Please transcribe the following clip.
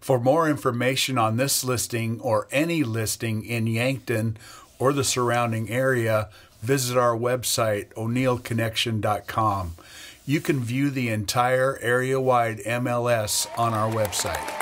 For more information on this listing or any listing in Yankton or the surrounding area, visit our website, o'neillconnection.com. You can view the entire area wide MLS on our website.